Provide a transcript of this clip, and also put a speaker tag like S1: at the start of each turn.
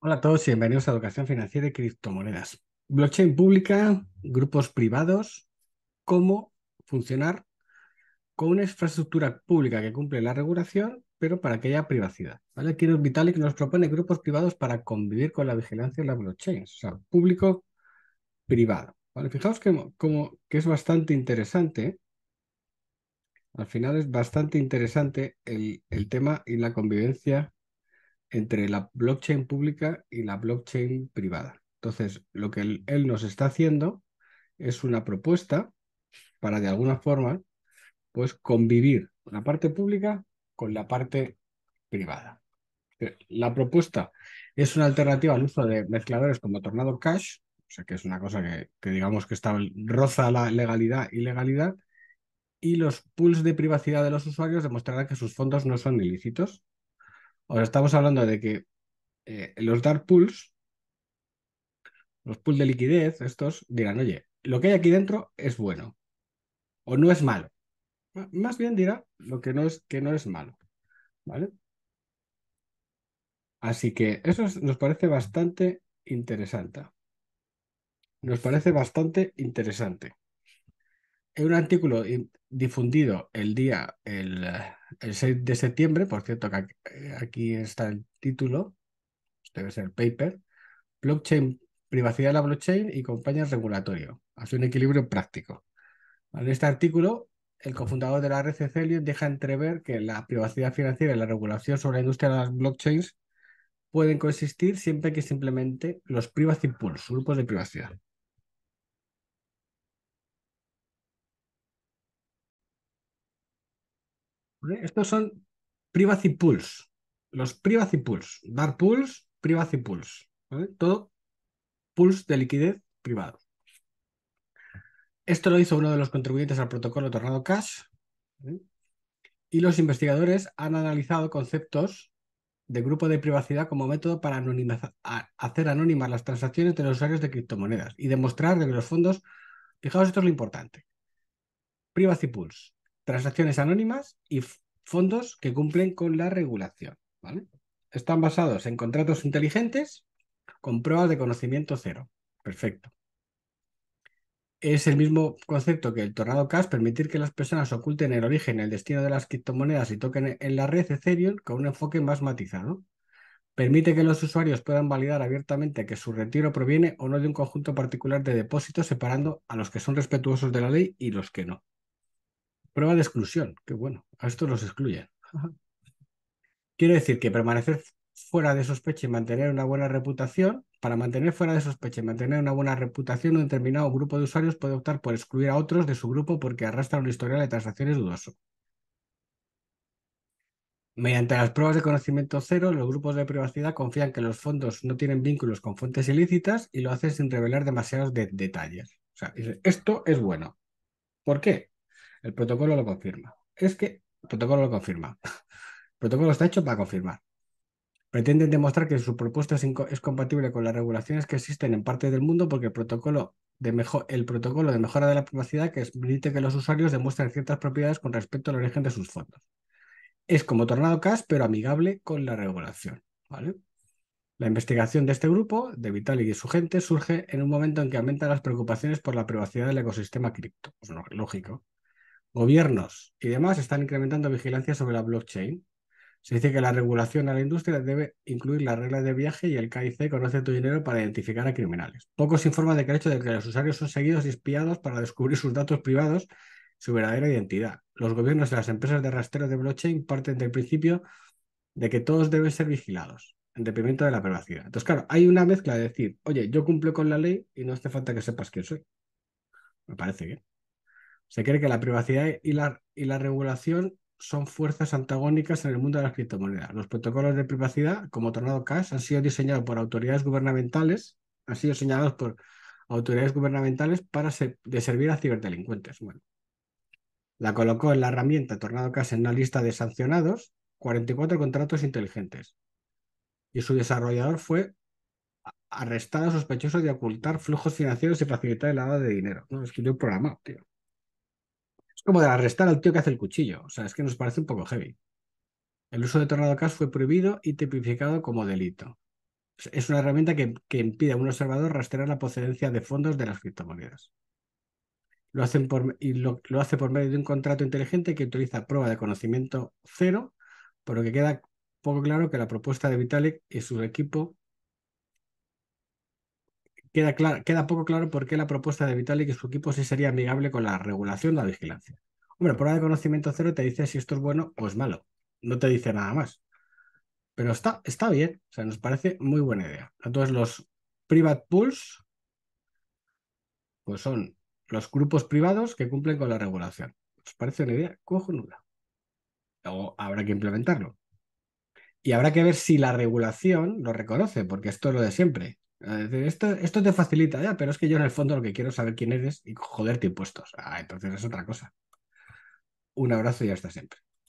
S1: Hola a todos y bienvenidos a Educación Financiera y Criptomonedas. Blockchain pública, grupos privados, cómo funcionar con una infraestructura pública que cumple la regulación, pero para que haya privacidad. ¿vale? Aquí Vitalik nos propone grupos privados para convivir con la vigilancia de la blockchain, o sea, público-privado. Fijaos que, como, que es bastante interesante, al final es bastante interesante el, el tema y la convivencia entre la blockchain pública y la blockchain privada. Entonces, lo que él, nos está haciendo es una propuesta para, de alguna forma, pues convivir la parte pública con la parte privada. Eh, la propuesta es una alternativa al uso de mezcladores como Tornado Cash, o sea que es una cosa que, digamos que está, roza la legalidad y legalidad, y los pools de privacidad de los usuarios demostrarán que sus fondos no son ilícitos, Ahora estamos hablando de que eh, los dark pools, los pools de liquidez, estos dirán, oye, lo que hay aquí dentro es bueno o no es malo. Más bien dirá lo que no es, que no es malo. ¿Vale? Así que eso nos parece bastante interesante. Nos parece bastante interesante en un artículo difundido el día, el, 6 de septiembre, por cierto, que eh, aquí está el título, debe ser el paper, Blockchain, privacidad de la blockchain y compañías regulatorio, hace un equilibrio práctico. En este artículo, el cofundador de la red Celio deja entrever que la privacidad financiera y la regulación sobre la industria de las blockchains pueden coexistir siempre que simplemente los privacy pools, grupos de privacidad, ¿eh? Estos son privacy pools. Los privacy pools. bar pools, privacy pools. Todo pools de liquidez privado. Esto lo hizo uno de los contribuyentes al protocolo Tornado Cash. ¿eh? Y los investigadores han analizado conceptos de grupo de privacidad como método para hacer anónimas las transacciones de los usuarios de criptomonedas y demostrar que los fondos, fijaos, esto es lo importante, privacy pools, transacciones anónimas y fondos que cumplen con la regulación. ¿vale? Están basados en contratos inteligentes con pruebas de conocimiento cero. Perfecto. Es el mismo concepto que el Tornado Cash, permitir que las personas oculten el origen, el destino de las criptomonedas y toquen e-, en la red Ethereum con un enfoque más matizado. Permite que los usuarios puedan validar abiertamente que su retiro proviene o no de un conjunto particular de depósitos, separando a los que son respetuosos de la ley y los que no. Prueba de exclusión, qué bueno, a estos los excluyen. Quiero decir que permanecer fuera de sospecha y mantener una buena reputación, para mantener fuera de sospecha y mantener una buena reputación, un determinado grupo de usuarios puede optar por excluir a otros de su grupo porque arrastra un historial de transacciones dudoso. Mediante las pruebas de conocimiento cero, los grupos de privacidad confían que los fondos no tienen vínculos con fuentes ilícitas y lo hacen sin revelar demasiados detalles. O sea, esto es bueno. ¿Por qué? El protocolo lo confirma. Es que el protocolo lo confirma. El protocolo está hecho para confirmar. Pretenden demostrar que su propuesta es, compatible con las regulaciones que existen en parte del mundo porque el protocolo de el protocolo de mejora de la privacidad que permite que los usuarios demuestren ciertas propiedades con respecto al origen de sus fondos. Es como Tornado Cash, pero amigable con la regulación. ¿vale? La investigación de este grupo, de Vitalik y su gente, surge en un momento en que aumentan las preocupaciones por la privacidad del ecosistema cripto. Pues lógico gobiernos y demás están incrementando vigilancia sobre la blockchain. Se dice que la regulación a la industria debe incluir las reglas de viaje y el KIC conoce tu dinero para identificar a criminales. Pocos informan de que hecho de que los usuarios son seguidos y espiados para descubrir sus datos privados, su verdadera identidad. Los gobiernos y las empresas de rastreo de blockchain parten del principio de que todos deben ser vigilados en detrimento de la privacidad. Entonces, claro, hay una mezcla de decir, oye, yo cumplo con la ley y no hace falta que sepas quién soy. Me parece bien. Se cree que la privacidad y la, y la regulación son fuerzas antagónicas en el mundo de las criptomonedas. Los protocolos de privacidad, como Tornado Cash, han sido diseñados por autoridades gubernamentales, han sido señalados por autoridades gubernamentales para servir a ciberdelincuentes. Bueno, la colocó en la herramienta Tornado Cash en una lista de sancionados 44 contratos inteligentes. Y su desarrollador fue arrestado sospechoso de ocultar flujos financieros y facilitar el lavado de dinero. No, escribió un programa, tío. Es como de arrestar al tío que hace el cuchillo. O sea, es que nos parece un poco heavy. El uso de Tornado Cash fue prohibido y tipificado como delito. Es una herramienta que, impide a un observador rastrear la procedencia de fondos de las criptomonedas. Lo, hacen y lo, lo, hace por medio de un contrato inteligente que utiliza prueba de conocimiento cero, por lo que queda poco claro que la propuesta de Vitalik y su equipo queda, poco claro por qué la propuesta de Vitalik y su equipo sí sería amigable con la regulación de la vigilancia. Hombre, prueba de conocimiento cero te dice si esto es bueno o es malo. No te dice nada más. Pero está, bien, o sea, nos parece muy buena idea. Entonces, los private pools, pues son los grupos privados que cumplen con la regulación. nos parece una idea nula Luego habrá que implementarlo. Y habrá que ver si la regulación lo reconoce, porque esto es lo de siempre. Esto, esto te facilita ya, pero es que yo en el fondo lo que quiero es saber quién eres y joderte impuestos. Ah, entonces es otra cosa. Un abrazo y hasta siempre.